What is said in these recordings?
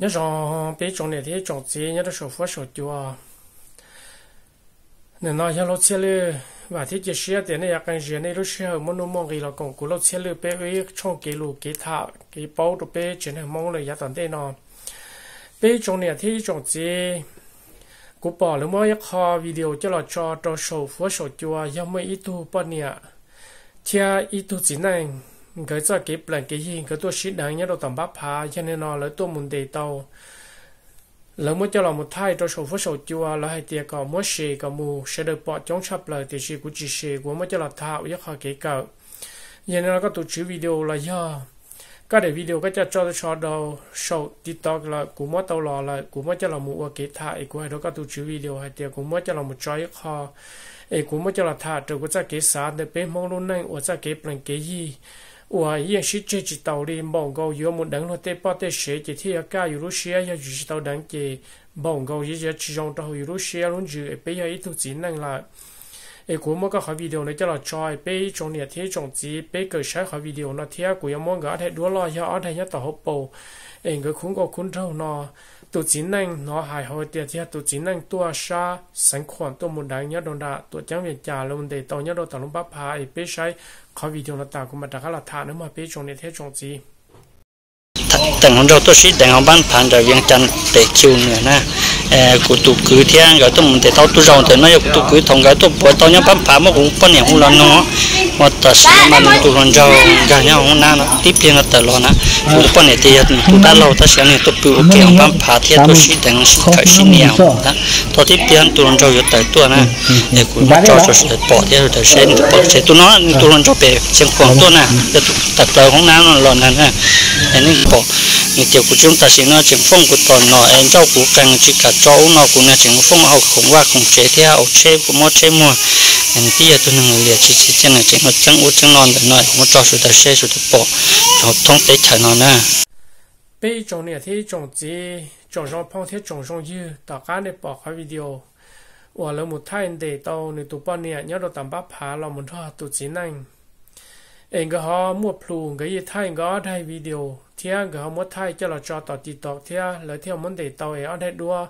nhớ rằng bé chồng này thì chồng gì nhớ đó sổ phó sổ à, nên nói cho lót xe lư và thế chỉ xe tiền này cái gì này lúc xe muốn nó mong gì là còn của lót xe lư bé ấy trong cái lù cái thà cái bao đồ bé chỉ là mong là giá toàn thế nào bé chồng này thế chồng gì cú bỏ lúc mới kho video cho là cho cho sổ phó sổ à, nhưng mà ít tu bao nhiêu chia ít tu gì này cái giờ kịp là cái gì cái tôi xịt đang nhớ đầu tầm bắp phá cho nên nó lấy tôi muốn để tàu lỡ mới cho là một thai cho số phút số chùa, là hai tia có mỗi xe có mù sẽ được bỏ chống chập lời thì xe của chị xe của mới cho là thao rất khó kể cỡ giờ nên nó có tổ chức video là do các để video các cho cho cho đầu show tiktok là của mỗi tàu lò là của mỗi cho là một cái thai của hai đó các tổ chức video hai tia của mỗi cho là một trái kho ấy của mỗi cho là thả trở của cha kế để bé mong luôn này của cha kế bằng cái gì 我也是这几道理，蒙古有么能和对巴的学习，天要加有路学要就是到能给蒙古也要其中到有路学要弄住，不要一头只能了。ai cũng muốn có video này cho là trai bé trong nhà thế trong gì bé cởi sáng hỏi video nó thế của muốn gã thấy đua lo cho ở đây nhất tàu hộp bầu ai người có cũng đâu nó ตัวจีนนั่งเนาะหายหอยเตียที่ตัวจีนนั่งตัวชาสังขวนตัวมุดดังเนี่ยโดนด่าตัวจังเวียนจ่าลงเดตอนเนี่ยโดนตะลุมบ้าพาไอเป้ใช้เขาวิดีโอนาตากุมาตะกะละทานึกมาเป้ชงในเทศชงจีแต่ของเราตัวชีแต่ของบ้านผ่านจากเวียงจันทร์เตะคิวเหนือนะ cụ eh, tụ cứ thiên cái tụm mình thể tao tu rồng thì nó cụ tụ cứ thông cái tụ bỏ tao nhá bấm phá mà cũng phân hiểu là nó mà ta sẽ mà mình tụ rồng rau gần nhau không na nó tiếp liên là tờ lo na tụ phân hiểu thì tụ ta lâu ta sẽ nên tụ biểu ok không phá thì tụ sĩ đang khởi sĩ nhiều đó tao tiếp liên tụ rồng rau rồi tới tụ na để eh, cụ cho cho sẽ bỏ thì rồi sẽ bỏ sẽ tụ nó tụ rồng cho về sẽ khoảng tụ na để tụ tập tờ không na nó lo na ha em nên có tiểu của chúng ta sẽ nó chuyển phong của toàn nó em cháu của càng chỉ cả cháu nó cũng là chuyển phong học không qua không chế theo học chế của mỗi chế mua em tia tôi nâng liệt chỉ chỉ chân là chuyển nó chân út chân non để nói không cho sự ta sẽ sự ta bỏ học thông tế thở nó nè bây giờ này thì chúng gì trong trong phong thế trong trong như tất cái này bỏ cái video ว่าเราหมดท่านเดตเอาในตัวปอนเนี่ยยอดเราตามบ้าผาเราหมดท่อตัวจีนั่งเองก็ฮอมั่วพลูก็ยี่ไทยก็ได้วิดีโอเที่ยก็ฮอมั่วไทยจะเราจอต่อติดต่อเที่ยแล้วเที่ยมันเดตเอาเออได้ด้วย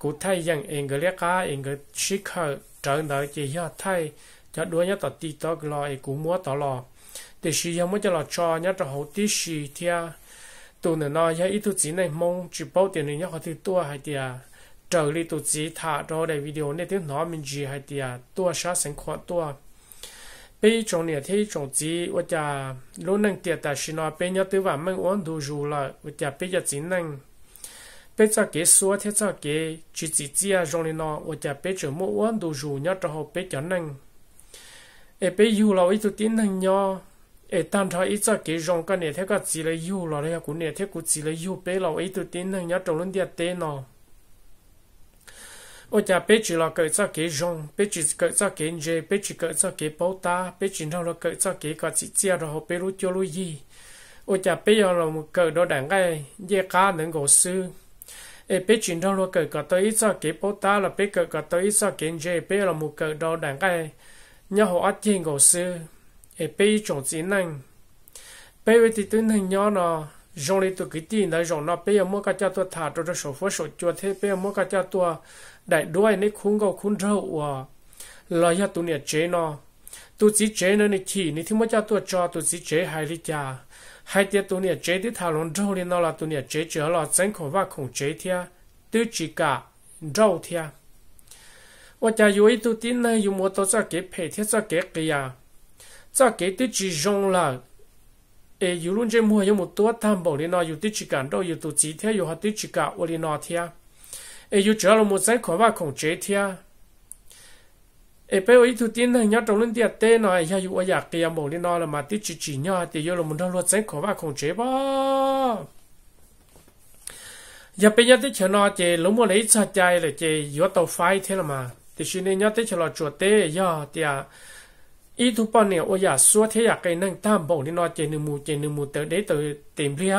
กูไทยยังเองก็เรียกก้าเองก็ชิคเขาจังเดาจีฮอไทยจะด้วยเนี่ยต่อติดต่อก็รอเอกูมั่วต่อรอแต่ชียังมั่วจะเราจอเนี่ยจะหูที่ชีเที่ยตัวเนี่ยน้อยยี่อีตุจีในมงจีบเอาเดี๋ยวนี้เขาที่ตัวให้เดียเจอรีตุจีถ่ายรอได้วิดีโอเนี่ยที่น้องมันจีให้เดียตัวช้าเสียงขวดตัว bây trong này thì trong gì và cha luôn năng tiệt ta xin nói bây giờ tôi và mình ổn đủ rồi là và cha bây giờ chỉ năng bây giờ cái số thì giờ cái chỉ chỉ chỉ à trong này nó và cha bây giờ mua ổn đủ rồi nhớ cho họ bây giờ năng ở bây giờ là ít tôi tin năng nhớ ở tan thay ít giờ cái trong cái này thì cái chỉ là yêu là cái cũng này thế cũng chỉ là yêu bây giờ ít tôi tin năng nhớ trong luôn tiệt tên nó ô cha bé chỉ là cởi cho kế rong bé chỉ cởi cho kế dê bé chỉ cởi cho kế bố ta bé chỉ nào là cởi cho kế có chỉ chia rồi bé lu cho lu gì ô cha bé giờ là một cởi đồ đảng cái dễ cá nâng gỗ sư ê bé chỉ nào là cởi có tới cho kế bố ta là bé cởi có tới cho kế dê bé là một cởi đồ đảng cái nhớ họ ăn chiên gỗ sư ê bé chọn gì nè bé về thì tuyến hình nhỏ nó rong li tu cái tin đấy rong nó bây giờ mua cái cha tôi thả cho cho sổ phố sổ chùa thế bây giờ mua cái cha tôi đại đuôi này khung gầu khung râu à lo ya tu nè chế nó tu chỉ chế nó nè chi nè thì mua cha tôi cho tu chỉ chế hai lý cha hai tiết tu nè chế thì thả lon râu lên nó là tu nè chế chớ là tránh khổ và khủng chế thia tư chỉ cả rong thia 我家有一度电呢，有摩托车给配贴车给给呀，这给的集中了。e yu lun je mu yu mu tu tam bo li no yu ti chi kan do yu tu chi thia yu ha ti chi ka wo li no thia e yu cha lo mu sai kho ba khong che thia e pe o itu tin na nya to lun dia te no ya yu wa ya ke ya mo li no la ma ti chi chi nya ti yu lo mu no lo sai kho ba khong che ba ya pe nya ti cha no che lo mo le cha chai le che yu to fai the la ma ti shi ne nya ti cha lo chu tê ya ti อีทุปอนเนี่ยโอยาสัวเทียกไกนั่งตามบ่งนี่นอเจนึมูเจนึมูเตเดเตเต็มเรีย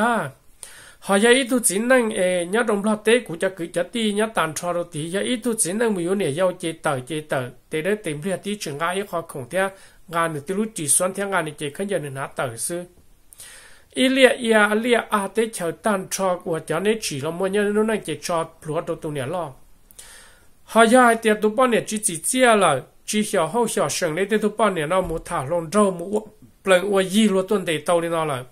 หายาอีทุจินนั่งเอญาดมลาเตกูจะคือจะตีญาตันทรติยาอีทุจินนั่งมีอยู่เนี่ยยาวเจเตเจเตเตเดเต็มเรียที่ชึงกายขอของเทียงานติลุจิสวนเทียงานเจขึ้นยันหาเตซื้ออีเลียเอียเลียอาเตเฉาตันทรกว่าจะในฉีละมวยเนี่ยนู่นนั่งเจชอพลัวตัวตัวเนี่ยล่อหายาเตียตุปอนเนี่ยจิจิเจียเลย chỉ hiểu hậu hiểu sừng lấy đến tu bao nhiêu nó một thả lông râu một lần ua yi luôn tuần để tàu đi nó là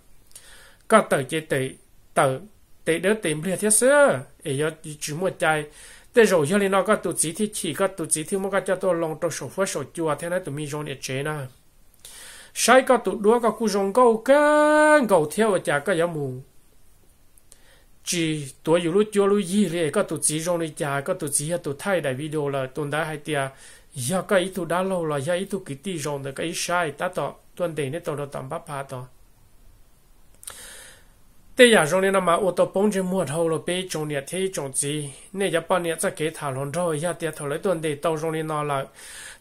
có tờ chế tệ tờ tệ đỡ tìm liền thiết xưa ấy giờ chú mua trái tê rồi giờ lên nó có tụ chỉ thì chỉ có tụ chỉ thì một cái cho tôi lòng tôi sổ phơi sổ chua thế này tôi mi rong để chế na sai có tụ đua có cú rong câu cân câu theo và chả có giá mù chỉ tôi dù lúc chưa lúc gì thì có tụ chỉ rong đi chả có tụ chỉ tụ thay đại video là tuần đã hay tia giờ cái ý tu đã lâu là giờ ý tu kỹ ti rồi cái ý sai ta tỏ tuần để nên tàu đó tạm bắp phá tỏ tây giờ rồi nên mà ô tô bông trên mua thâu rồi bây trồng nhà thế trồng gì nên giờ bao nhiêu sẽ kế thả lon rồi giờ tiệt thầu lấy tuần để tàu rồi nên nó là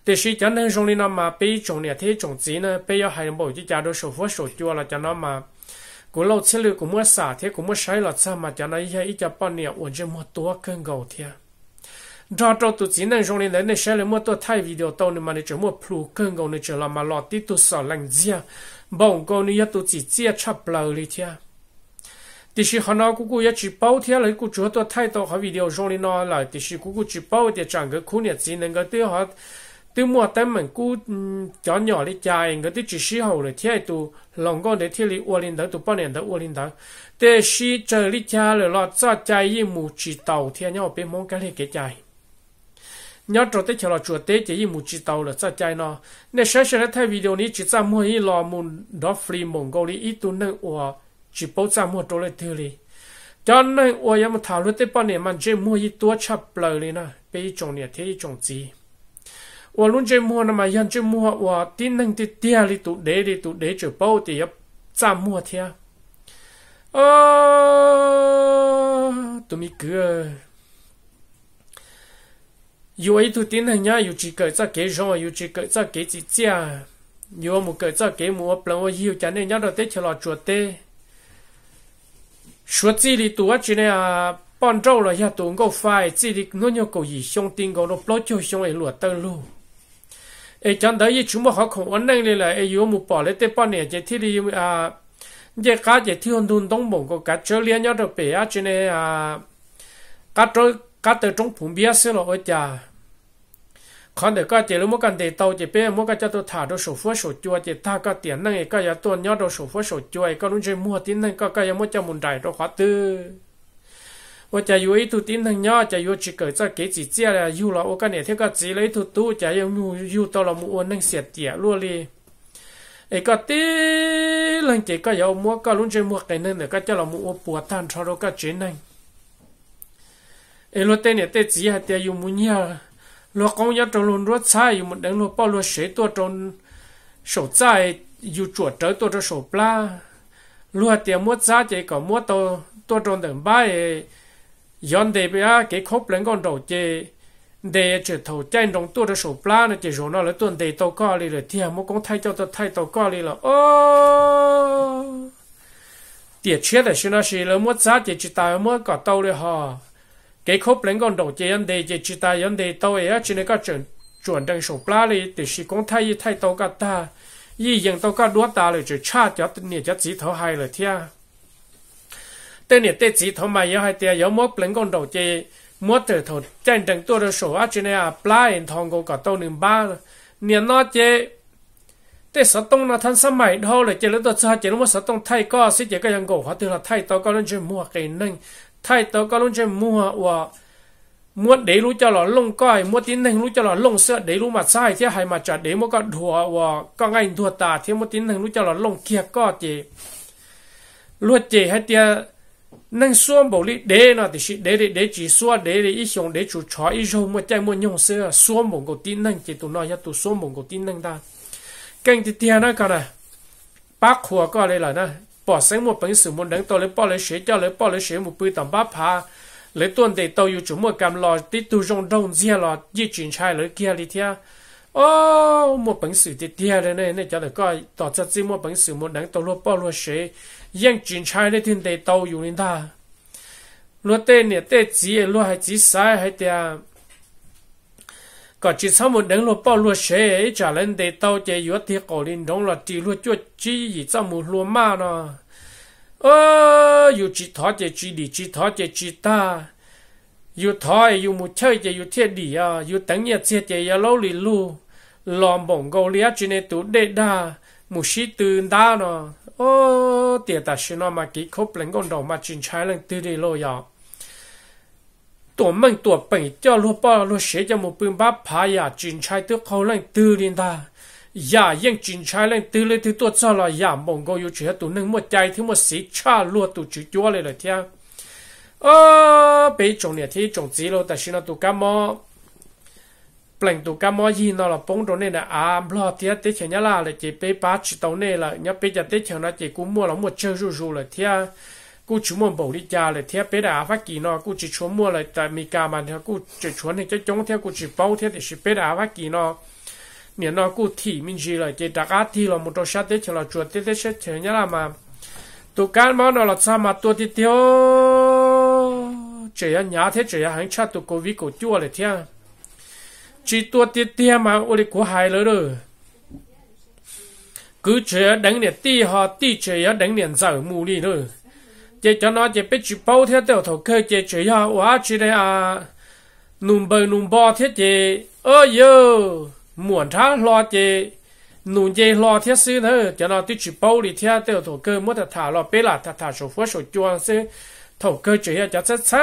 để suy chẳng nên rồi nên mà bây trồng nhà thế trồng gì nữa bây giờ hai bộ chỉ trả đồ sổ phốt sổ chua là cho nó mà của lâu chất liệu của mua xả thế của mua sấy là sao mà cho nó giờ ít cho bao nhiêu ô trên mua tua cơn gầu thiệt cho cho tụi chỉ nên dùng lên lấy nên sẽ là mua tôi thay video tao nên mà nên chỉ mua plu keng gầu nên chỉ là mà lọ tí tụi sợ lành zia bông gầu nên tụi chỉ zia chắp lờ đi thia thì sự họ nó cũng cũng chỉ bảo thia lấy cũng chúa tôi thay tao họ video dùng lên nó là thì sự cũng cũng chỉ bảo để chẳng cái khu này chỉ nên cái tiêu họ tiêu mua tay mình cũng nhỏ nhỏ đi chạy cái tiêu chỉ sự hậu rồi thia tụi lòng con để thia đi uo lên đó tụi bao 年的 uo lên đó để sự chờ đi chạy rồi lo cho chạy mù chỉ tàu thia nhau bên mong cái này cái chạy nhớ trò tết chờ là chùa tết chỉ một chỉ tàu là sao chạy nó nên sẽ sẽ thấy video này chỉ ra mua hi lò mùn đó free mông gò đi ít tu nên ủa chỉ bố ra mua đồ lên thứ đi cho nên ủa em thảo luận tới bao nhiêu mà chỉ mua hi tua chập lời đi nè bây chồng này thế chồng gì ủa luôn chỉ mua nó mà hiện chỉ mua ủa tin nên thì tia đi tụ đế đi tụ đế chỉ bố thì ra mua thế ờ tụi mi cứ yêu ấy tụi tin hành nhá yêu chỉ cởi ra kế rồi yêu chỉ cái ra cái chỉ chia yêu một cái ra cái mua plan ô yêu chả nên nhá đầu tết chờ lọ chuột tê chuột gì thì tụi chỉ này à bọn trâu là nhà tụi ngô phải chỉ đi nó nhau cầu gì xong tiền cầu nó plot cho xong ấy lụa tơ lu ấy chẳng đấy yêu chúng mà học không ổn định là ấy yêu một bỏ lấy tết bọn này chỉ thi đi à giờ cá chỉ thiếu đun đông bổng có cá chơi liên nhau đầu bể á chỉ này à cá chơi các tờ trong phùng bia xưa là ở nhà còn để cá chỉ lúc cần để tàu chỉ bé mua các cho tôi thả đồ sổ phước sổ chua chỉ thả cá tiền này cá giờ tôi nhớ đồ sổ phước sổ chua cá luôn chơi mua tiền này các cá giờ mua cho mình đại đồ khóa tư ở nhà yêu ấy tiền thằng nhớ nhà yêu chỉ cởi ra cái gì chia là yêu là ở này thế cá chỉ lấy tôi tu nhà yêu nhu yêu tao là mua năng xẹt tiền luôn đi ấy cá tí lần chỉ cá giờ mua cá lúc chơi mua cái này nữa cá cho là mua bùa tan cho đồ cá chế này e lo te ne te chỉ hạt te yu mu công nhớ trong luôn rất sai một đằng lo bao lo sẽ tua trong sổ trái yu chuột trở tua trong sổ pla lo hạt te mua giá chỉ có mua tàu tua trong đằng bay yon đề bây cái khúc lên con đầu chơi đề chỉ thầu chạy trong tua trong sổ nó chỉ rồi nó là tuần đề tàu co đi rồi thì công thay cho tàu thay tàu co đi ô tiệt chết là xin nó xin là mua giá chỉ chỉ tao mua cả tàu đi ha cái khớp lên con đầu chế em đây chế chỉ ta em đây tao ấy chỉ nên các chuẩn chuẩn đang sổ pla đi để chỉ công thay thay tao cả ta y dạng tao cả đuối ta rồi chỉ cha cho tên này cho chỉ thấu hay rồi thia tên này tên chỉ thấu mà yếu hay tia yếu mất lên con đầu chế mất từ thầu chân đang tua được sổ á chỉ nên à pla em thằng cô cả tao nương ba niệm nó chế thế sáu tông là thân sớm mày thôi là chỉ lúc đó sao chỉ lúc mà sáu tông thay co cái dòng mua cái nâng thay tớ có luôn chơi mua và muốn để lũ cho nó lông coi mua tin thành lũ cho nó lông sợ để lũ mà sai thế hay mà chả để một con thua và con anh thua tà thế mua tin thành lũ cho nó lông kia có chị lũ chị hay tia nâng xuống bảo lý để nó thì chỉ để để để chỉ xuống để để ít xuống để chủ chó ít xuống mà chạy muốn nhung sợ xuống một cổ tin năng chị tụi nó ya tụi xuống một cổ tin năng ta kênh thì tia nó cả này bác khua có đây là nó bỏ sáng một bánh sử một đánh tàu lấy bỏ lấy xế cho lấy bỏ lấy xế một bữa tầm ba phá lấy tuần để tàu yêu chúng một cam lò tí tu rong đông dìa lò di chuyển chai lấy kia đi thia ô một bánh sử thì thia đây này này cho được coi tổ chức gì một bánh sử một đánh tàu lúa bỏ lúa xế yang chuyển chai lấy thiên để tàu yêu lên ta lúa tê nè tê chỉ lúa hay chỉ sai hay tia ก็จิตสมุนดังลป้อลัวเชจาเล่นเดต้าเจยัวที่กอลินดงละจีลัวจวดจีอีสมุนลัวมาเนาะเอออยู่จิตท้อเจจีดีจิตท้อเจจิตาอยู่ท้อยอยู่มุเชยเจอยู่เทียดีอ่ะอยู่ตั้งเนี่ยเสียเจยาเล่าลิลูลอมบ่งกอเลียจีเนตุเดดามุชิตื่นตาเนาะโอ้เตียตาชินอมากิคบเล่นก้นดอกมาจินใช้เล่นตื่นได้โลยอ่ะตัวมันตัวเป็นเจ้าลูกป้าลูกเสียจะมุปืนบ้าพายาจินชายตัวเขาเล่นตื่นตาอย่ายังจินชายเล่นตื่นเลยที่ตัวเจ้าละอย่ามองก็อยู่เฉยตัวหนึ่งหมดใจที่หมดสีชาลัวตัวจุดจัวเลยเลยเทียเออไปจงเนี่ยที่จงจีโลแต่ชินะตัวกามอเปล่งตัวกามอยีนอละปงตรงนี้นะอามรอบเทียเตเฉียนยาลาเลยจีไปป้าชิตเอาเนี่ยละเนี่ยไปจะเตเฉียนนะจีกูมัวละหมดเชื่อรู้ๆเลยเทียกูชวนบอกดิจาเลยเทียบไปด่าฟักกี่นอ กูจะชวนมั่วเลยแต่มีการมันเถอะกูจะชวนให้เจ้าจงเทียกูจะเป้าเทียแต่สิไปด่าฟักกี่นอเนี่ยนอกูถี่มินจีเลยเจตากาที่เรามุตชัดเดชเราจวดเตเตเชเชยละมาตัวการมอนเราสามาตัวที่เดียวเจียหยาเทียเจียหันชาตัวกูวิกูจั่วเลยเทียจีตัวที่เดียมาอุลิกูหายเลยเด้อ cứ chế đánh điện ti họ ti chế đánh điện giờ mù đi thôi chế cho nó chế biết chụp bao thế đều thầu cơ chế chế ha quá chỉ đây à nùm bờ nùm bò thế chế ơ yo muộn thá lo chế nùm chế lo thế sư nữa cho nó tí chữ bao đi thế đều thầu cơ mất thật thả lo bê là thật thả số phước số chuông sư thầu cơ chơi ha cho chắc chắn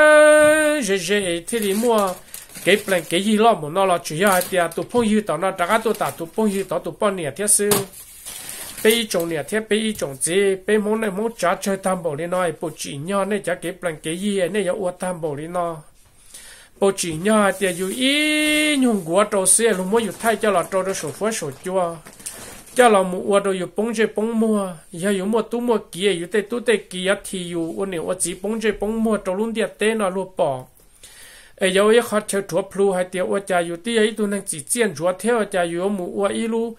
chơi chơi thế thì mua cái plan cái gì lo mà nó lo chơi ha thì à, tụ phong yêu tao nó đã có tụ tao tụ phong yêu tao tụ bao nhiêu thế sư bây trồng nè thế bây trồng gì bây muốn này muốn trả chơi tam bảo đi nói bộ chỉ nhau này trả cái bằng cái gì này giờ uất tam bảo đi nó bộ chỉ nhau thì dù ý nhung quá, trâu xe luôn muốn dù thay cho là trâu đó sổ phá sổ chua cho là mua uất rồi dù bông chơi bông mua giờ dù mua tu mua kia dù tê tu tê kia thì dù uất này uất chỉ bông chơi bông mua trâu luôn điệt tê nó luôn bỏ ai giờ ấy khó chơi plu hay tiêu uất cha dù tê ấy tu chỉ chiến thua theo cha dù mua uất ý lu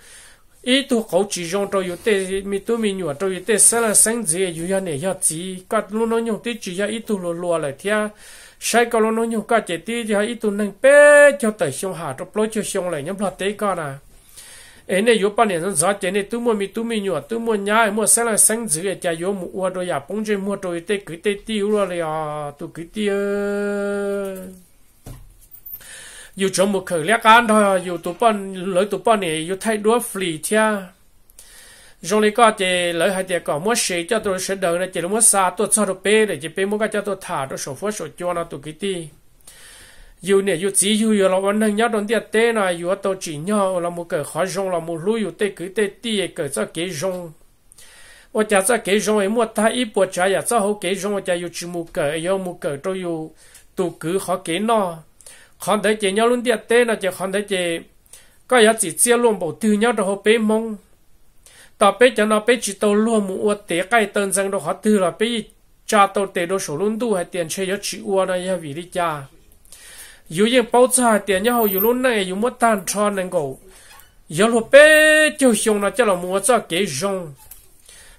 ý tu khẩu chỉ dùng cho yêu tế mi tu mi nhuận cho yêu tế sẽ là sinh gì e yêu nhà này ya chỉ các lúc nó nhung tí chỉ ya ý tu lo lo lại thia sai các lúc nó nhung các chế tí ya ý e tu nâng bé cho tới xong hà cho ploi cho xong lại nhắm lo tế con na. ấy này yêu bao nhiêu giờ chế này tu mua mi tu mi nhuận tu mua nhà mua sẽ là sinh gì ya cha yêu mua đồ ya bông chơi mua cho yêu tế cứ tế tiêu rồi à tu cứ tiêu e. อยู่จมูกเลียกันทอยอยู่ตุปอนเลยตุปอนนี่อยู่ไทยด้วยฟรีเทียจงเลยก็จะเลยให้เดียก่อนมั่วเสียจะตัวเสด็จนะจะมั่วซาตัวซาตัวเป้เลยจะเป็นมั่วก็จะตัวถาตัวโสฟัวโสจวนตัวกิตีอยู่เนี่ยอยู่จีอยู่อยู่เราวันนึงยอดโดนเดียเต้หน่อยอยู่ตัวจีเนาะเราโมเกิดขอจงเราโมรู้อยู่เต้คือเต้ตีเกิดจะเกี่ยจง我家这给种诶，莫他一波家呀，这好给种我家有只木个，有木个都有都够好给喏。khán thấy chị nhau luôn tiệt à, tê là chị khán thấy chị có giá chỉ chia luôn bộ từ nhau đó họ bé mong, ta bé cho nó bé chỉ tàu luôn mu uất tê cái tên rằng đó họ từ là bé cha tàu tê đó số luôn đủ hay tiền chơi giá chỉ uất này vì đi cha dù những bao cha tiền nhau dù luôn này dù mất tan cho nên cầu giờ lúc bé cho xong là cho là mua cho cái rong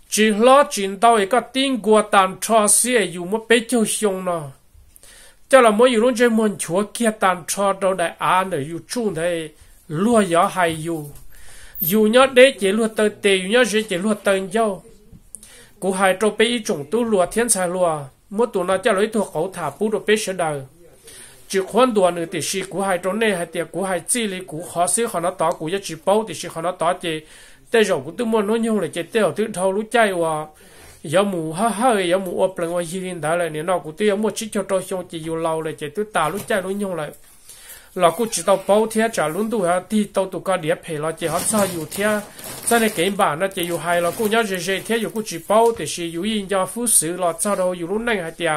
chỉ lo chuyện tao cái tiếng của tan cho xia dù mất bé cho xong nó cho là mỗi lúc chơi môn chúa kia tàn cho đâu đại án ở dù chung thế lúa gió hay dù dù nhớ đế chỉ lúa tơ tề dù nhớ chỉ chỉ lúa tơ dâu cú hai trâu bé ý chủng tu lúa thiên xài lúa mỗi tụ nó cho lấy thuộc khẩu thả bút đồ bé sẽ đời chỉ khoan đùa nữa thì chỉ cú hai trâu này hay tiệt cú hai chỉ lấy cú khó xí khó nó tỏ cú giá chỉ bao thì chỉ khó nó tỏ chỉ tê rồi cú tu mua nói nhau là chỉ tiêu thứ thâu lú chay hòa giờ mù ha ha giờ mù ốp lên ngoài hiền đã lại nên nó cũng tiêu mua chỉ cho tôi xong chỉ yêu lâu lại chỉ tôi tao lúc chạy lúc nhung lại là cũng chỉ tao bảo thế trả luôn tu ha đi tao tu cái địa phê là chỉ hết sao yêu thế sau này kiếm bản nó chỉ yêu hay là cũng nhớ gì gì thế yêu cũng chỉ bảo thì sự yêu yên cho phú sự là sao đâu yêu luôn này hay tiệm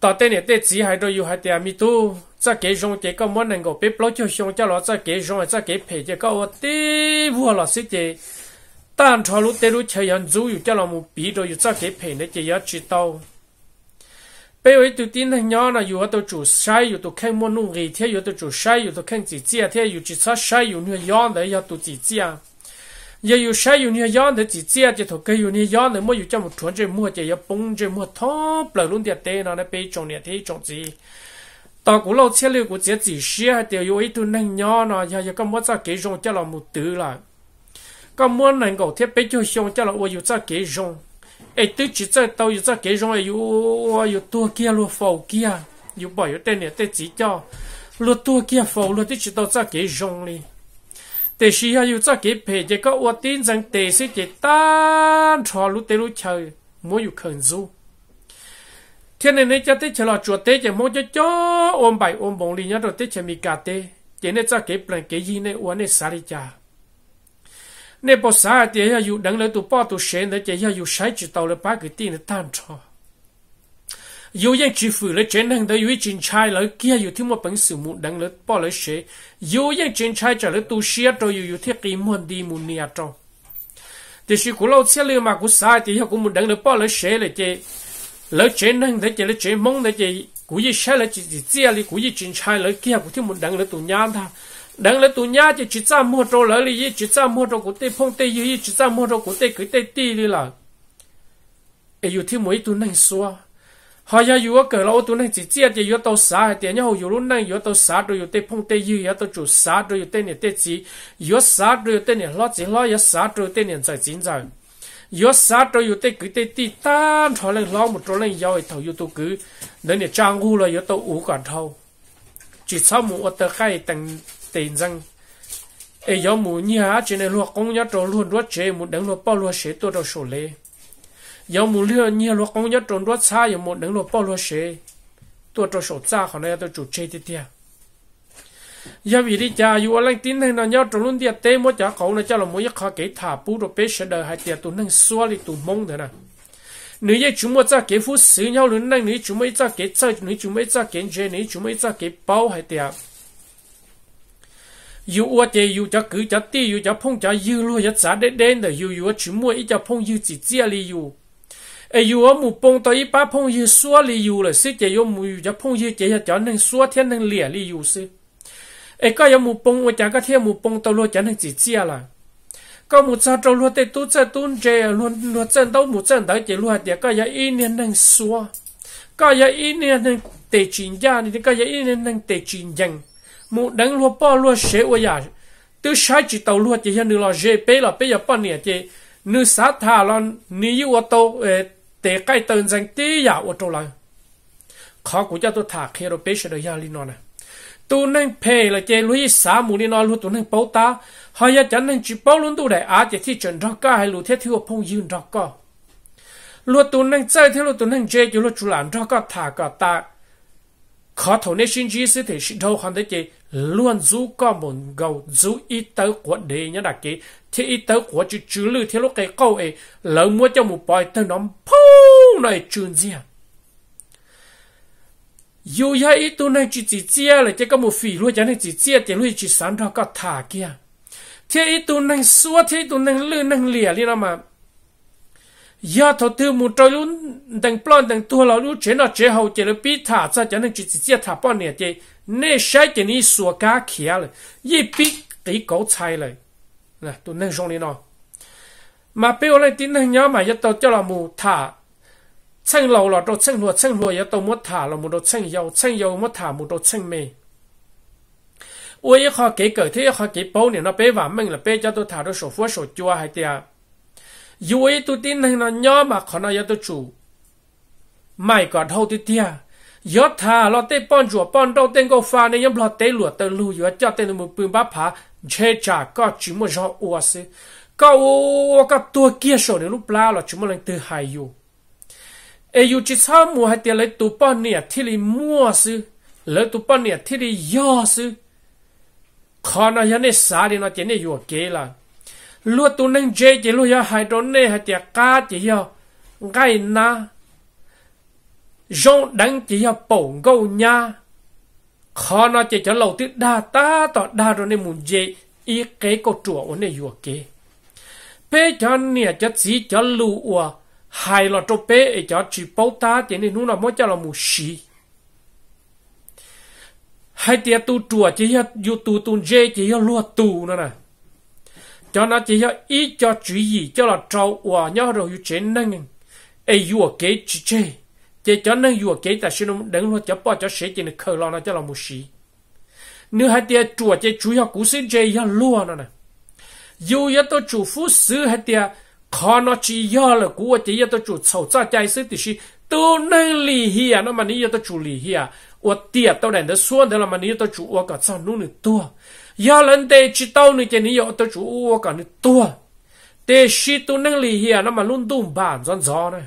tao tên này tên chỉ hay đâu yêu hay tiệm mi tu cho cái rong chỉ có mỗi năng 够别 bảo cho xong cho là cho cái rong cho cái phê chỉ có ở tí vua là sự chỉ 但朝路带路吃人走有叫老母逼着有咋给陪呢？就要知道。bây giờ tụi tin thằng nhỏ là vừa tụi chủ sai vừa tụi khen mua nung gì thế vừa tụi chủ sai vừa tụi khen chỉ chia thế vừa chỉ sát sai vừa nuôi yon đấy giờ tụi chỉ chia giờ vừa sai vừa nuôi yon đấy chỉ chia chỉ thuộc cái vừa nuôi yon đấy mua vừa cho chuẩn chơi mua chỉ bông chơi mua thóc bờ luôn tiệt tê nó nó bây trồng này thế gì tao cũng lâu xe liệu của chỉ chỉ xe hay tiểu yêu thằng nhỏ nó giờ giờ có mua ra cái rong cho là một thứ là có muốn năng cầu thiết bị cho xong cho là ô yêu cái kế rong ai tự chỉ cho tao yêu cái kế rong ai yêu yêu tua kia luôn phầu kia yêu bỏ yêu tên này tên chỉ cho luôn tua kia phầu luôn tự chỉ tao cho kế rong đi thế thì yêu yêu cho kế phê chỉ có ô tin rằng thế sẽ chỉ tan cho lúc tên lúc chơi mỗi yêu khẩn du thiên này này cho tới chờ là chuột tới chỉ mỗi cho cho ôm bài ôm bông đi nhá rồi tới chỉ mi cà tê chỉ nên cho cái plan cái gì này uốn này xả đi cha nè bỏ xa thì dụ yu đằng lên tụ bỏ tụ sen để ya dụ sai chỉ tàu là ba cái tin là tan cho yu yang chỉ phụ là trên hàng đấy yu chính trai là kia yu thêm một bản sự mu đằng lên bỏ là sẽ yu yang chính trai trả là tụ xe cho yu yu thiết kế muốn đi muốn nia cho thì sự của lâu xe lưu mà của xa thì ya cũng muốn đằng lên bỏ là sẽ là chỉ là trên hàng đấy chỉ là trên mong đấy chỉ của yu sai là chỉ chỉ là của yu chính trai là kia của thêm một đằng lên tụ nhà ta đang là tu nhà chỉ chỉ cha mua trâu lỡ li chỉ cha mua trâu của tê phong tê yi chỉ cha mua trâu của tê cái tê ti li là ai yêu thêm mấy tu năng xóa họ ya yêu cái lâu tu năng chỉ chia thì yêu tàu xá thì nhau yêu luôn năng yêu tàu xá rồi yêu tê phong tê yi yêu tàu chủ xá rồi yêu tê này tê chỉ yêu xá rồi yêu tê này lo chỉ lo yêu xá rồi tê này giải chính giải yêu xá rồi yêu tê cái tê ti tan thọ lên lo một chỗ lên yêu thầu yêu tu cứ nên này trang gu là yêu tàu ủ cả thâu chỉ sau một tờ khai tăng tên rằng ấy gió mù như há trên này luộc công nhất rồi luôn đốt chế một đấng luộc bao luộc chế tôi đầu sổ lê gió mù lừa như luộc công nhát rồi đốt xa rồi một đấng luộc bao luộc chế tôi đâu sổ xa khỏi này tôi chủ chế tiếp theo à. giờ vì đi cha dù anh tin thằng nào nhau trong luôn tiệt tê mỗi chả khẩu này cha là mỗi giấc khó kể thả bù rồi bế sẽ đời hai tiệt tụi nâng xua đi tụi mông thế nào nếu như chúng mới ra kế phú xứ nhau luôn nâng nếu chúng mới ra kế chơi nếu chúng mới ra kế chơi nếu chúng mới ra kế bao hai tiệt yêu ua chế yêu cho cứ cho ti yêu cho phong cho yêu luôn cho xã đế đen để yêu yêu chỉ mua ít cho phong yêu chỉ chia li yêu ai yêu ở mù bông tới ba phong yêu xua li yêu là sĩ chế yêu mù yêu cho phong yêu chế cho nên xua thiên nên lìa li yêu sĩ ai có yêu mù bông ở chẳng có thiên mù bông tới luôn cho nên chỉ chia là có một sao trâu luôn tê tu chơi tu chơi luôn luôn chân đâu một chân đấy chỉ luôn thì có yêu ít nên nên xua có yêu ít nên nên tệ chính gia thì có yêu ít nên nên tệ chính danh mu đánh lua pa lua chế wa ya tu shai chi tàu lua chỉ hiện là chế pe là pe ya pa nè chế nữ sát tha lon ni yu wa tàu tệ cái tên rằng tí ya wa tàu lại khó của cha tôi thả khi rồi pe sẽ được ya li nó này tu nên phê là chế lui xá mù đi nói luôn tu nên bảo ta hay là chẳng nên chỉ bảo luôn tu để á chế thì chuẩn đó cả hay lu thế thiếu phong dương đó cả luôn tu nên chơi thế luôn tu nên chơi chứ luôn chủ làm đó cả thả cả ta khó thổ nê xin chí sẽ thể xin thâu khoản thế chế luôn dù có một gầu dù ý tớ của đề nhá đặc kế thì ý tớ của chữ chữ lư thế lúc cái câu ấy lỡ mua cho một bòi tớ nó phô này trường gì à dù ya ý tu này chỉ chỉ chia là chỉ có một phỉ luôn chả này chỉ chia thì luôn chỉ sáng đó có thả kia thì ý tu này xua thế tu này lư này lìa đi đâu mà ya thọ tư mu trôi luôn đằng plan đằng tu lão luôn chế nó chế hậu chế là bị thả ra cho nên chỉ chỉ thả bọn nè chế nè sai cái ní sửa cá kia rồi ye bị cái cổ chai rồi nè tôi nên xong đi nó mà bây giờ tin năng nhớ mà ya tao cho là mu thả chăng lâu là tao chăng lúa chăng lúa ya tao mu thả là mu đồ chăng dầu chăng dầu mu thả mu đồ chăng mê ôi khó kể cởi thế khó kể bao nè nó bé và mình là bé cho tôi thả đồ sổ phua sổ chua hay tiệt yêu ấy tu tin hình nó nhỏ mà khó nó yếu tu chủ. Mày có hâu tu tia. Yó thà lo tê bọn chùa bọn đâu tên gô pha này yếm lo tê lùa tê lù yếu cho tên mù bương bá phá. Chê chà có chú mô rõ ua xế. Có ua có tua kia sổ nếu lúc la là chú mô lên tư hài yếu. Ê yêu chỉ sao mùa hai tia lấy tù bọn nè thì lì mua xứ. Lấy tù bọn nè thì lì yó xứ. Khó nó yếu nè xá đi nó chén nè yếu kế là lúa tu nên chế chế lúa ya hai đó nè hai tiệt cá chế ya gai na rong đánh chế ya bổ gâu nha khó nó chế cho lâu tiết đa ta tỏ đa rồi nên muốn chế ý kế cô chùa ổn này vừa kế bé cho nè cho chỉ cho lù ủa hai lọ cho bé cho chỉ bao ta chỉ nên nó mới cho là mù xì hai tiệt tu chùa chỉ ya tu tu chế chế ya lúa tu nữa nè cho nó chỉ cho ý cho chú ý cho là trâu hòa nhau rồi yêu chế năng ai yêu kế chỉ chế chế cho năng yêu kế ta xin nó đừng lo cho bỏ cho sẽ chỉ nó khờ lo nó cho là một sĩ nếu hai tia chùa chế chú yêu cú xin chế yêu lo nó nè yêu yêu tôi chủ phú sư hai tia khó nó chỉ yêu là cú chế yêu tôi chủ sầu ra chạy sư thì sĩ tôi năng lì hiền nó mà nếu yêu tôi chủ lì hiền 我爹到那的说的了嘛，你都住我个早弄的多。ya lần tê chỉ tao nữa chỉ nhiều tao chú cả nữa tua tê chỉ tu nâng lì hiền nó mà luôn tu bản giòn gió này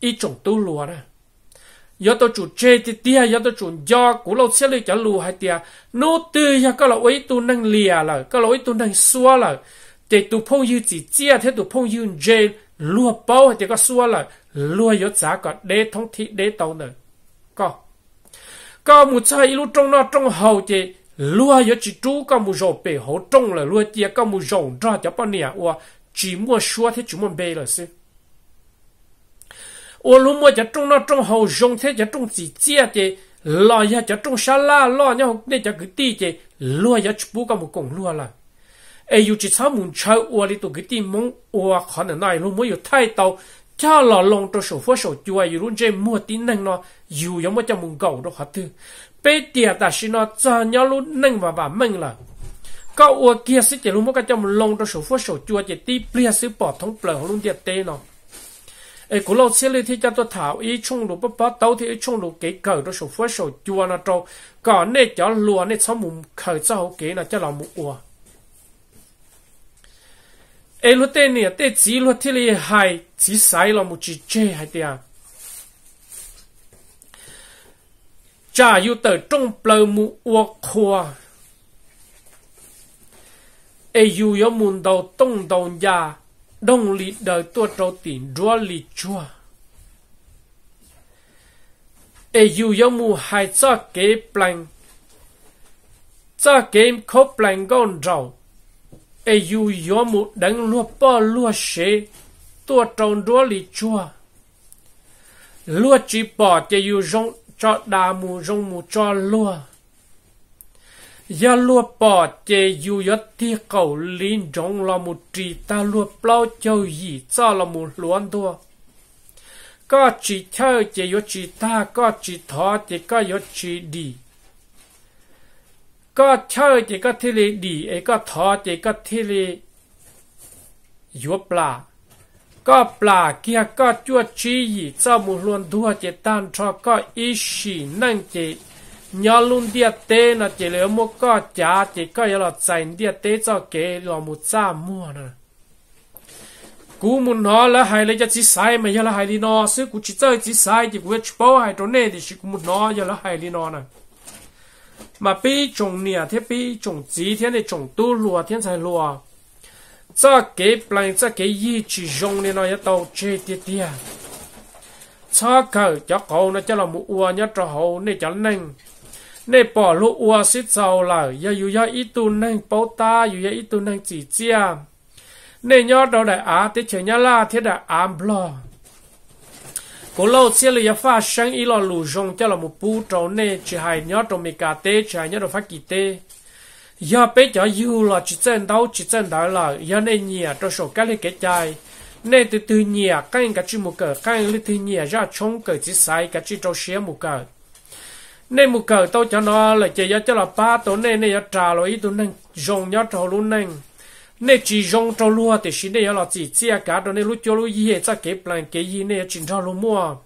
ít chủng tu lùa này yo to chu che ti tia yo to chu yo ku lo se le cha lu hai tia no te ya ka lo wei tu nang lia la ka lo wei tu nang sua la te tu phong yu chi chia the tu phong yu je lu pao te ka sua la lu yo cha ka de thong thi de tao ne ko có một sai lúc trong nó trong hậu chế lúa yo chỉ chú có một rổ bể hậu trong là lúa chia có một rổ ra cho bao nhiêu ủa chỉ mua xua thế chúng mua bể là xí. ủa lúc mua cho trong nó trong hậu dùng thế cho trong chỉ chia chế lo ya cho trong sa la lo nhau nên cho cái ti chế lúa ya chú có một cọng lúa là ai yêu chỉ sao muốn chơi ủa đi tụ cái ti mong ủa khả năng này lúc mua yêu thay tàu cha lò lông cho sổ phố sổ chùa yu run chơi mua tí nâng nó yu giống cho mùng cầu đó hả thư bê tiệt ta xin nó cho nhau luôn nâng và bà mừng là cậu ua kia sẽ chỉ luôn mất cái mùng lông cho sổ phố sổ chùa chỉ tí bia sẽ bỏ thống bờ luôn tiệt tê nó ấy cũng lâu xí thì cho tôi thảo ý chung đủ bắp bắp tàu thì ý chung đủ cái cờ đó sổ phố sổ chùa nó trâu còn nè cho lùa nè sau mùng khởi sau kế là cho lòng mùng ua ai lo tên nè tên chỉ lo thế này hay chỉ sai lo một chỉ chê hay tiền cha yêu tờ trong ple mu ua khoa E yêu yêu muốn đầu tông đầu ya, đông lý đời tua trâu tiền đua lý chua E yêu yêu mu hai cho kế plan cho kế khóc plan con rầu ai yu yo mu đánh lúa bò lúa xế tua trồng đúa lì chua lúa chỉ bỏ cho yu rong cho đà mù rong mù cho lúa ya lúa bỏ cho yu yo ti cầu lín rong là mu tri ta lúa bao cho gì cho là mu luan tua. có chỉ theo cho yu chỉ ta có chỉ thọ thì có chỉ đi có chơi chỉ có thi lý đi ấy có thọ chỉ có thi lý yếu bla có bla kia có chua chi cho một luôn đua chỉ tan cho có ý sĩ năng chỉ nhớ luôn địa nó chỉ lấy một có giá chỉ có yếu là dành địa tế cho kế là một giá mua nữa cú muốn là hay là chỉ sai mà giờ là hay đi nó sư cú chỉ chơi chỉ sai thì cú biết bao hay này thì cú muốn nó giờ là hay đi nó này mà bị trồng nhà thế bị trồng chỉ thế này trồng tu lúa thế này lúa cho cái plan cho cái gì chỉ dùng nên nó tàu chơi tiệt tiệt cho cờ cho cậu nó cho là một ua nhất cho hậu nên cho nên nên bỏ lũ ua xít sau là ya yu ya ít tu nên bảo ta yu ya ít tu nên chỉ chia nên nhớ đâu đại á thì chơi nhá la thế đại ám lo cố lâu xưa lì phát sáng ý là lù rong cho là một bú trâu nè chỉ hai nhớ trong mì cà tê chỉ hai nhớ trong phát kỳ tê giờ bây giờ yêu là chỉ chân đầu, chỉ chân đầu là giờ nên nhẹ cho số cái này cái chai nè từ từ nhẹ cái cái chỉ một cái, cái cái từ nhẹ ra chung cái chỉ sai cái chỉ trâu xe một cái, nè một cái tôi cho nó là chỉ giờ cho là ba tổ nè nè giờ trả rồi ý tôi nè dùng nhớ trâu luôn nè nè chỉ rong cho lúa thì xin đây là chỉ chia cả đó nè lúc cho lúa gì hết chắc cái plan kế gì nè chỉ cho lúa mua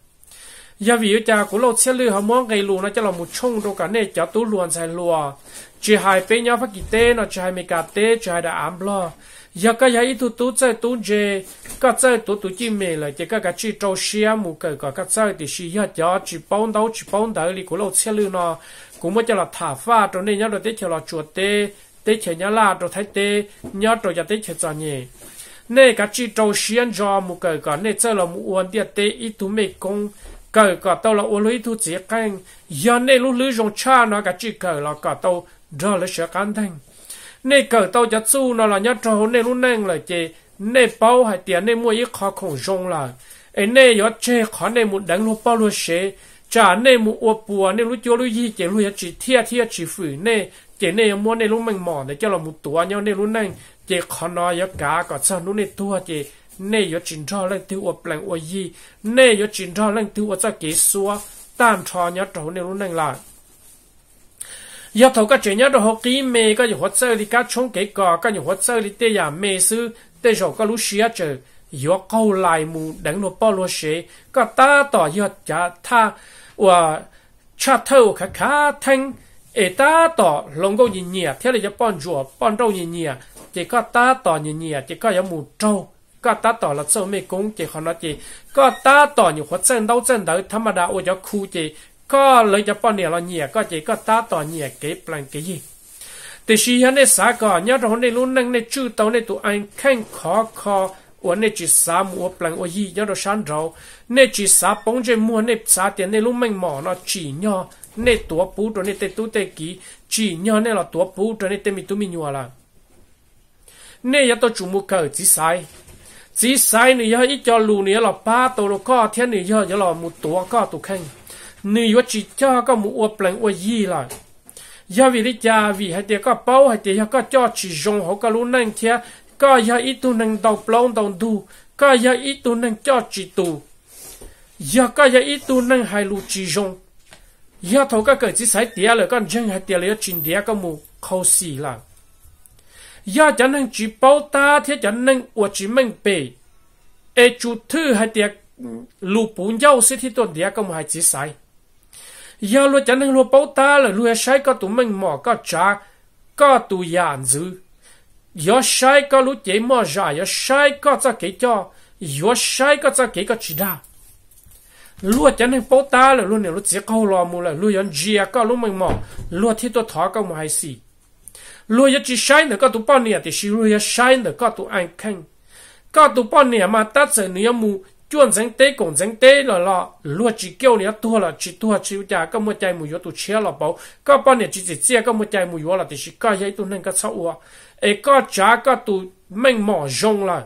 giờ vì cha của lô xe lừa hả mong cái lúa nó cho là một chung đâu cả nè cho tú luôn xài lúa chỉ hai bên nhau phát kỳ tế, nó chỉ hai mấy cả tế, chỉ hai đã ám lo giờ cái giờ ít tu tu chơi tu chơi cái chơi tu tu chỉ mệt là chỉ cái cái chỉ trâu xia mù cái cái cái chơi thì xia giờ giờ chỉ bông đầu chỉ bông đầu thì của lô xe lừa, nó cũng mới cho là thả pha cho nên nhau rồi tiếp theo là chuột tê tế chế nhá là đồ thái tế nhá đồ nhà tế chế cho nhỉ nè cái chỉ trâu xiên cho một cái cả nè chơi là một uốn địa tế ít tú mê công cái cả tao là uốn lưỡi tú chỉ cái giờ nè lúc lưỡi dùng cha nó cái chỉ cái là cả tao đó là sẽ cán thành nè cái tao giá su nó là nhá trâu nè lúc nè là chế nè bao hai tiền nè mua ít khó không dùng là ấy nè giờ chế khó nè một đánh lúc bao lúc chế cha nè một uốn bùa nè lúc chỗ lúc gì chế lúc chỉ thiệt thiệt chỉ phử nè chế này mua này lúc mình mòn để cho là một tuổi nhau này lúc này chế khó nói giấc cá còn sao lúc này tua chế này yo chỉnh cho lên tiêu ở plan ở gì này yo chỉnh cho lên tiêu ở cho kế xua tan cho nhau trâu này lúc này là giờ thầu các chuyện nhau đó học kỹ mẹ các nhiều học sơ thì các chúng kế cả, các nhiều học sơ thì tây nhà mẹ sư tây rồi các lúc xia chơi, yo câu lại mù đánh nó bao lúa xế các ta tỏ yo cha tha và cha thầu khá khá thanh ê ta tỏ lông gấu nhìn nhẹ thế là cho bọn rùa bọn trâu nhìn nhẹ chỉ có ta tỏ nhìn nhẹ chỉ có mù trâu có ta tỏ là sâu mê cũng chỉ họ nói chỉ có ta tỏ như hoa sen, đâu sen, đấy thăm đa, đã ôi cho khu chỉ có lấy cho bọn nhẹ là nhẹ có chỉ có ta tỏ nhẹ cái plan cái gì thì khi hắn này xã cỏ nhớ rồi này luôn năng này chú tàu này tụi anh khen khó khó ủa này chỉ xã mua plan ôi gì nhớ rồi sáng rồi này chỉ xã bóng chơi mua này xã tiền này luôn mình mỏ nó chỉ nhau nè tua bù rồi nè tê tu tê kí chỉ nhớ nè là tua bù rồi nè tê mi tu mi nhua là nè giờ tôi chụp một cờ chỉ sai chỉ sai nè giờ ít cho lù nè là ba tổ nó có thiên nè giờ giờ là một tua có tụ khen nè giờ chỉ cho có một uo pleng uo yi là giờ vì đi cha vì hay tiệt có bao hay tiệt có cho chỉ dùng họ có lú nâng kia có giờ ít tu nâng đầu plong đầu du có giờ ít tu nâng cho chỉ tu giờ có giờ ít tu nâng hai lu chỉ dùng yá thầu các cái chỉ sai tiền là con chân hay tiền là chuyện tiền cái mù khó xì là yá chẳng năng chỉ bảo ta thế chẳng năng ở chỉ mình bề ai chú thứ hay tiền lù bún dâu sẽ thì tuần tiền cái mù hay chỉ sai yá lo chẳng năng lo bảo ta là lo sai cái tụi mình mò cái trả cái tụi giàn dư. yá sai cái lũ chế mò ra yá sai cái cho cái cho yá sai cái cho cái cái chỉ ra lúa chân nên bao ta là lúa này lúa chỉ câu lò mù là lúa yon chia cả lúa mình mò lúa thì tôi thọ cả một xì lúa yon chỉ sai nữa các tụ bao nhiêu thì xí lúa yon sai nữa các tụ anh khanh các tụ bao nhiêu mà ta sẽ nữa mù chuẩn dân tế cũng dân tế là là lúa chỉ kêu nữa tua là chỉ tua chỉ trả các một trái mù yếu tụ chia là bao các bao nhiêu chỉ chỉ chia các một trái mù yếu là thì xí cái gì tụ nên các sáu ua ấy các trả các tụ mình mò rong lại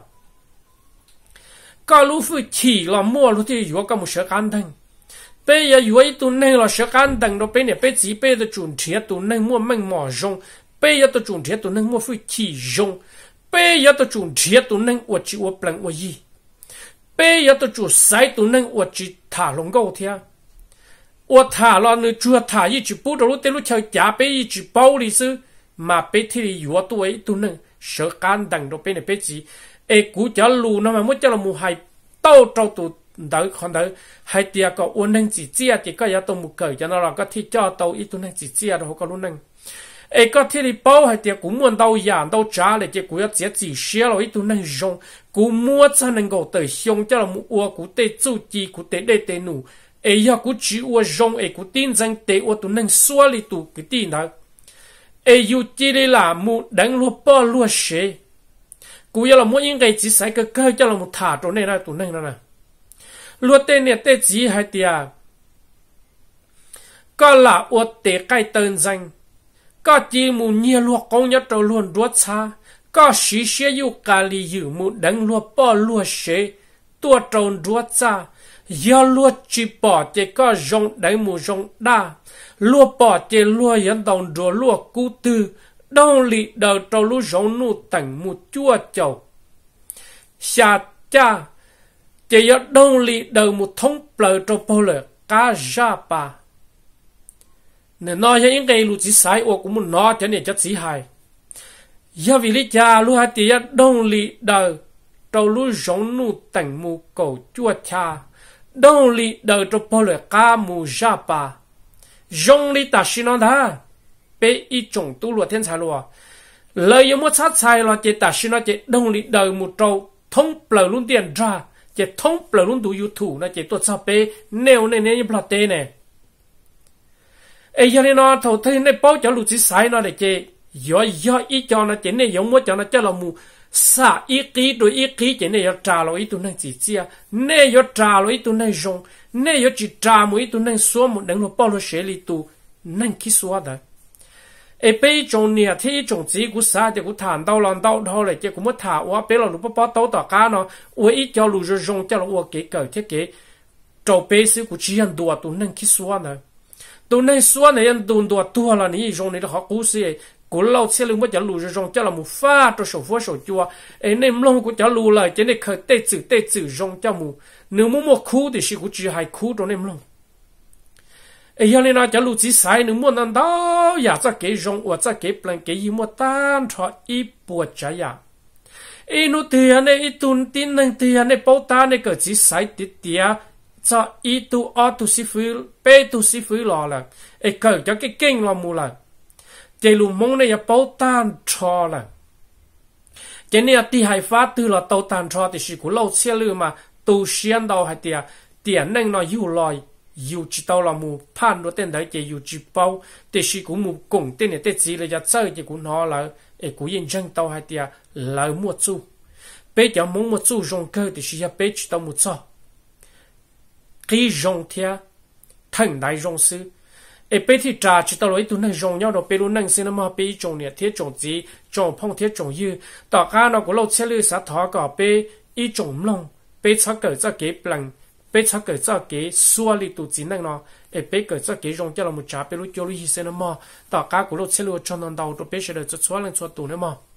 cả lũ phu chỉ là mua lũ thì vừa cả một sự cán thành bây giờ vừa tu này là sự cán thành đó bây giờ bây chỉ bây giờ chuẩn thiết tu này mua mình mỏ rong bây giờ tôi chuẩn thiết tu này mua phu chỉ rong bây giờ tôi chuẩn thiết tu bây giờ tôi chủ sai đầu lũ bây bây bây giờ bao lì mà bây chỉ ai cũng chả lù nó mà muốn cho là mù hay tao trâu tụ đỡ còn đỡ hay tia có ôn năng chỉ chia thì có giá tụ mù cởi cho nó là có thi cho đâu ít tụ năng chỉ chia đâu có luôn năng ai có thi đi bao hay tia cũng muốn đâu giàn đâu trả lại tia cú giá chỉ chỉ rồi ít tụ năng dùng cũng muốn cho năng gầu tới dùng cho là mù cũng để tê chu cũng để để đê tê nụ e ya chỉ ua dùng ai cú tin rằng để ua tụ năng xua li tụ cái tin đó ai yu chỉ là mu đánh lúa bao lúa xế cú giờ là mỗi những cái chỉ sai cái cơ cho là thả chỗ này là tụ này là luật tên này tên chỉ hai tia có là uất tế cái tên danh có chỉ mù nhiều luật công nhất trâu luôn xa có sĩ sẽ yêu cả lý mù đánh luật bỏ luật sẽ tua trồn đuốt xa giờ luật chỉ bỏ chỉ có rong đánh mù rong đa luật bỏ chỉ luật yên đồng đùa luật cú tư đâu lì đờ trâu lú râu nụ tành mù chua chầu xà cha chỉ có đâu lì đờ một thông bờ trâu bò lờ cá ra bà nên nói cho những cái lú chỉ sai ô cũng muốn nói cho nên chắc sĩ hài giờ vì lý cha lú hai tỷ đâu lì đờ trâu lú râu nụ tành mù cầu chua cha đâu lì đờ trâu bò lờ cá mù ra bà rong lì ta xin nó thà thiên 被一种都落天才了。lời yếu mất sát sai là chỉ ta xin nó chỉ đông lý đời một trâu thông bờ luôn tiền ra chỉ thông bờ luôn đủ yếu thủ nó chỉ tuột sao bê nêu này nêu như bọt tê này ấy giờ nó thầu thế này bao cho lụt chỉ sai nó để chỉ giờ giờ ý cho nó chỉ này yếu mất cho nó cho là mù sa ý kí đối ý kí chỉ này giờ trả lời ý tụi này chỉ chia này giờ trả lời ý tụi này dùng yếu giờ chỉ trả mỗi tụi này số một đằng nó bao lô sẽ li tụ nên kí xóa đấy ai bây nè thì trong chỉ cú sa thì cú thản đau lòng đau đau lại chứ cú mất thả quá bây là nó bắt bắt tàu tàu cá nó uế ít cho lù rồi dùng nó uế cái cờ trâu bây xíu cú chỉ ăn đùa tụi nâng kia xóa nữa tụi nâng xóa này ăn đùa đùa đùa là ní dùng này là họ cú xí cú lâu xe lưng mất cho lù rồi dùng cho là một pha cho sổ phố sổ chua ai nên lông cú cho lù lại chứ này khởi tê tê chữ dùng cho mù nếu muốn mua khu thì xí cú chỉ hai khu trong nên lông 哎呀，你那叫路子塞，你莫难道呀？这给用我这给本给一莫单朝一波这样。哎，侬对呀，那一吨吨能对呀，那包单那个子塞的的呀，这一度二度是飞，八度是飞了了，哎，个叫给紧了木了，这路蒙那也包单朝了。这呢，地海发对了，到单朝的是古老些了嘛，都先到还的呀，点能那又来。dù chỉ tao là mù pan nó tên đấy chỉ dù chỉ bao để sĩ cũng mù cùng tên này tên gì là giờ chơi chỉ cũng nó là ấy cũng yên chân tao hay tiệt à, là một chút, bây giờ muốn một chút dùng cơ thì sĩ giờ bây chỉ tao một chút, cái dùng thia à, thành đại dùng sư ấy bây thì trả chỉ tao lấy tụi này dùng nhau rồi bây luôn năng xin nó mà bây dùng này thiết dùng gì dùng phong thiết dùng như tao cá nó cũng lâu xe lư sát thọ cả bây ít dùng lòng bây chắc cỡ cho kế bằng bây giờ cái cho cái xua li tụ chín năng nó để bây cái cho cái rong cho là một trả bây lúc cho lúc hi sinh nó mà, tao cá của lúc xe lúa cho nó đầu rồi bây giờ cho xua lên xua tụ nữa mà.